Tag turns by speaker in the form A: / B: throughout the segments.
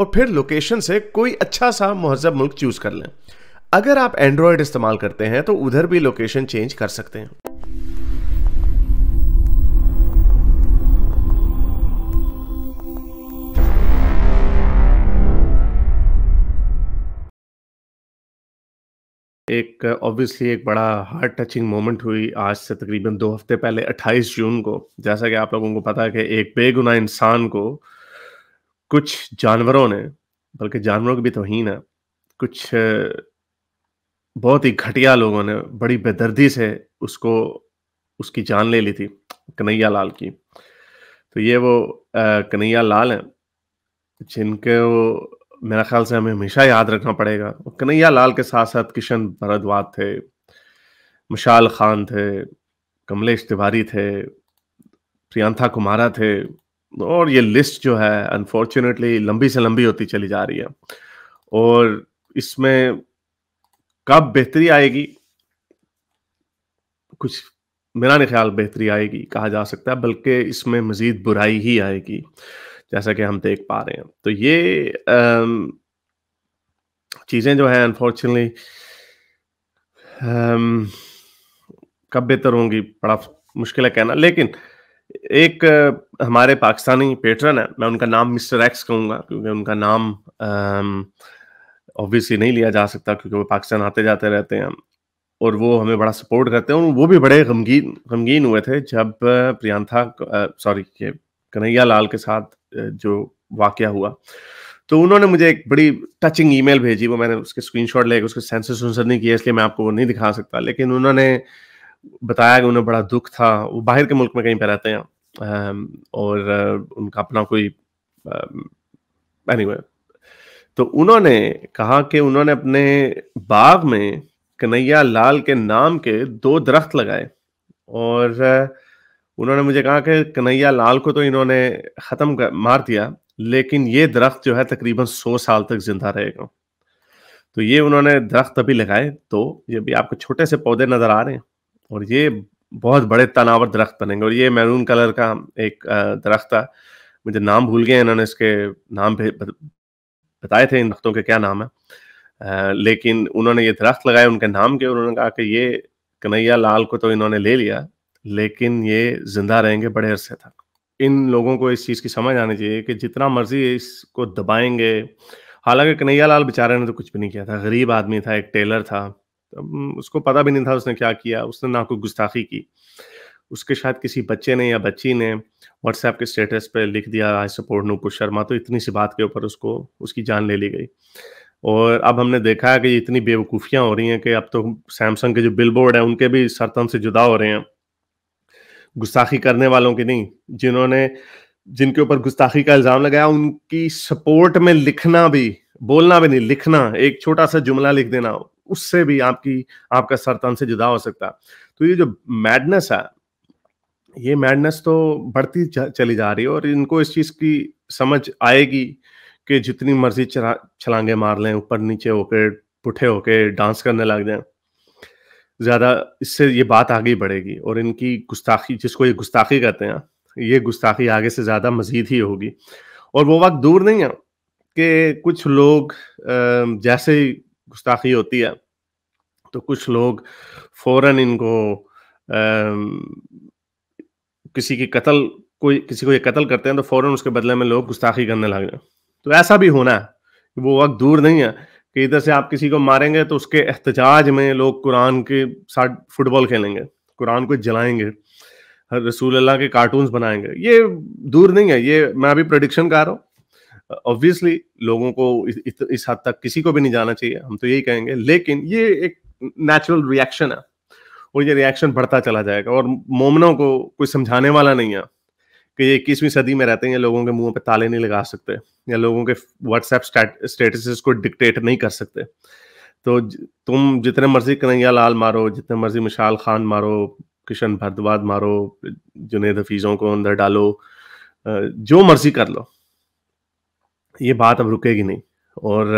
A: और फिर लोकेशन से कोई अच्छा सा महजब मुल्क चूज़ कर लें अगर आप एंड्रॉयड इस्तेमाल करते हैं तो उधर भी लोकेशन चेंज कर सकते हैं एक ऑब्वियसली एक बड़ा हार्ट टचिंग मोमेंट हुई आज से तकरीबन दो हफ्ते पहले 28 जून को जैसा कि आप लोगों को पता है कि एक बेगुनाह इंसान को कुछ जानवरों ने बल्कि जानवरों की भी तोहीन है कुछ बहुत ही घटिया लोगों ने बड़ी बेदर्दी से उसको उसकी जान ले ली थी कन्हैया लाल की तो ये वो कन्हैया लाल हैं जिनके वो मेरा ख्याल से हमें हमेशा याद रखना पड़ेगा कन्हैया लाल के साथ साथ किशन भरद्वाज थे मशाल खान थे कमलेश तिवारी थे प्रियंथा कुमारा थे और ये लिस्ट जो है अनफॉर्चुनेटली लंबी से लंबी होती चली जा रही है और इसमें कब बेहतरी आएगी कुछ मेरा नहीं ख्याल बेहतरी आएगी कहा जा सकता है बल्कि इसमें मज़ीद बुराई ही आएगी जैसा कि हम देख पा रहे हैं तो ये चीज़ें जो है अनफॉर्चुनेटली कब बेहतर होंगी बड़ा मुश्किल है कहना लेकिन एक हमारे पाकिस्तानी पेटरन है मैं उनका नाम मिस्टर एक्स कहूंगा क्योंकि उनका नाम ऑब्वियसली नहीं लिया जा सकता क्योंकि वो पाकिस्तान आते जाते रहते हैं और वो हमें बड़ा सपोर्ट करते हैं और वो भी बड़े गमगीन गमगीन हुए थे जब प्रियंथा सॉरी कन्हैया लाल के साथ जो वाक्य हुआ तो उन्होंने मुझे एक बड़ी टचिंग ईमेल भेजी वो मैंने उसके स्क्रीनशॉट लेके उसके सेंसर सुनसर नहीं किया इसलिए मैं आपको वो नहीं दिखा सकता लेकिन उन्होंने बताया कि उन्हें बड़ा दुख था वो बाहर के मुल्क में कहीं पर रहते हैं और उनका अपना कोई एनीवे anyway, तो उन्होंने कहा कि उन्होंने अपने बाग में कन्हैया लाल के नाम के दो दरख्त लगाए और उन्होंने मुझे कहा कि कन्हैया लाल को तो इन्होंने ख़त्म मार दिया लेकिन ये दरख्त जो है तकरीबन सौ साल तक जिंदा रहेगा तो ये उन्होंने दरख्त अभी लगाए तो ये भी आपको छोटे से पौधे नज़र आ रहे हैं और ये बहुत बड़े तनावर दरख्त बनेंगे और ये मैरून कलर का एक दरख्त था मुझे नाम भूल गए इन्होंने इसके नाम बताए थे इन दरख्तों के क्या नाम है लेकिन उन्होंने ये दरख्त लगाए उनके नाम के उन्होंने कहा कि ये कन्हैया लाल को तो इन्होंने ले लिया लेकिन ये जिंदा रहेंगे बड़े अरसे तक इन लोगों को इस चीज़ की समझ आनी चाहिए कि जितना मर्जी इसको दबाएंगे हालांकि कन्हैया लाल बेचारे ने तो कुछ भी नहीं किया था गरीब आदमी था एक टेलर था उसको पता भी नहीं था उसने क्या किया उसने ना कोई गुस्ताखी की उसके शायद किसी बच्चे ने या बच्ची ने व्हाट्सएप के स्टेटस पे लिख दिया आई सपोर्ट नूपुर शर्मा तो इतनी सी बात के ऊपर उसको उसकी जान ले ली गई और अब हमने देखा है कि इतनी बेवकूफियां हो रही हैं कि अब तो सैमसंग के जो बिल बोर्ड हैं उनके भी सरतन से जुदा हो रहे हैं गुस्ताखी करने वालों की नहीं जिन्होंने जिनके ऊपर गुस्ताखी का इल्ज़ाम लगाया उनकी सपोर्ट में लिखना भी बोलना भी नहीं लिखना एक छोटा सा जुमला लिख देना उससे भी आपकी आपका सरतन से जुदा हो सकता तो ये जो मैडनेस है ये मैडनेस तो बढ़ती चली जा रही है और इनको इस चीज़ की समझ आएगी कि जितनी मर्जी छलांगे मार लें ऊपर नीचे होके पुठे होके डांस करने लग जाएं ज़्यादा इससे ये बात आगे बढ़ेगी और इनकी गुस्ताखी जिसको ये गुस्ताखी कहते हैं ये गुस्ताखी आगे से ज़्यादा मजीद ही होगी और वो वक्त दूर नहीं है कि कुछ लोग जैसे ही गुस्ताखी होती है तो कुछ लोग फौरन इनको किसी की कत्ल कोई किसी को ये कत्ल करते हैं तो फौरन उसके बदले में लोग गुस्ताखी करने लग जाए तो ऐसा भी होना है वो वक्त दूर नहीं है कि इधर से आप किसी को मारेंगे तो उसके एहतजाज में लोग कुरान के साथ फुटबॉल खेलेंगे कुरान को जलाएंगे रसूल अल्लाह के कार्टून्स बनाएंगे ये दूर नहीं है ये मैं अभी प्रडिक्शन कर रहा हूँ ऑब्वियसली लोगों को इस हद तक किसी को भी नहीं जाना चाहिए हम तो यही कहेंगे लेकिन ये एक नेचुरल रिएक्शन है और ये रिएक्शन बढ़ता चला जाएगा और मोमनों को कोई समझाने वाला नहीं है कि ये इक्कीसवीं सदी में रहते हैं या लोगों के मुंह पे ताले नहीं लगा सकते या लोगों के व्हाट्सएप स्टेटस को डिक्टेट नहीं कर सकते तो तुम जितने मर्जी कन्हैया लाल मारो जितने मर्जी मशाल खान मारो किशन भारद्वाज मारो जुनेद हफीज़ों को अंदर डालो जो मर्जी कर लो ये बात अब रुकेगी नहीं और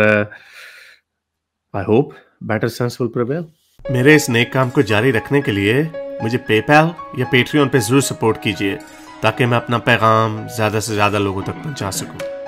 A: I hope better sense will prevail मेरे इस नेक काम को जारी रखने के लिए मुझे पेपैल या पेट्रियन पे ज़रूर सपोर्ट कीजिए ताकि मैं अपना पैगाम ज़्यादा से ज़्यादा लोगों तक पहुंचा सकूं।